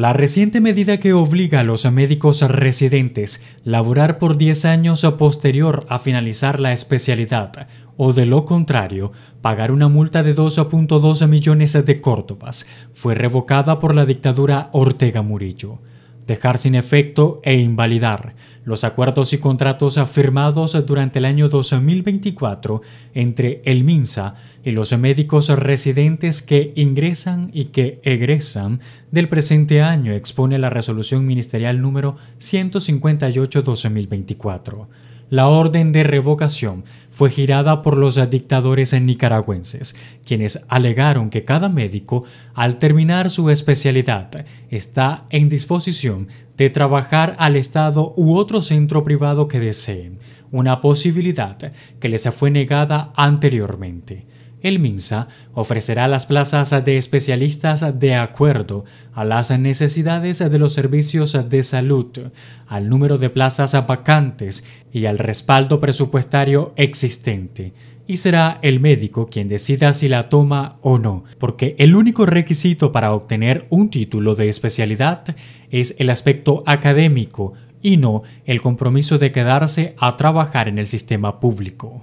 La reciente medida que obliga a los médicos residentes laborar por 10 años posterior a finalizar la especialidad, o de lo contrario, pagar una multa de 2.2 millones de córdobas, fue revocada por la dictadura Ortega Murillo dejar sin efecto e invalidar los acuerdos y contratos firmados durante el año 2024 entre el MINSA y los médicos residentes que ingresan y que egresan del presente año, expone la resolución ministerial número 158-2024. La orden de revocación fue girada por los dictadores nicaragüenses, quienes alegaron que cada médico, al terminar su especialidad, está en disposición de trabajar al Estado u otro centro privado que deseen, una posibilidad que les fue negada anteriormente. El MINSA ofrecerá las plazas de especialistas de acuerdo a las necesidades de los servicios de salud, al número de plazas vacantes y al respaldo presupuestario existente. Y será el médico quien decida si la toma o no, porque el único requisito para obtener un título de especialidad es el aspecto académico y no el compromiso de quedarse a trabajar en el sistema público.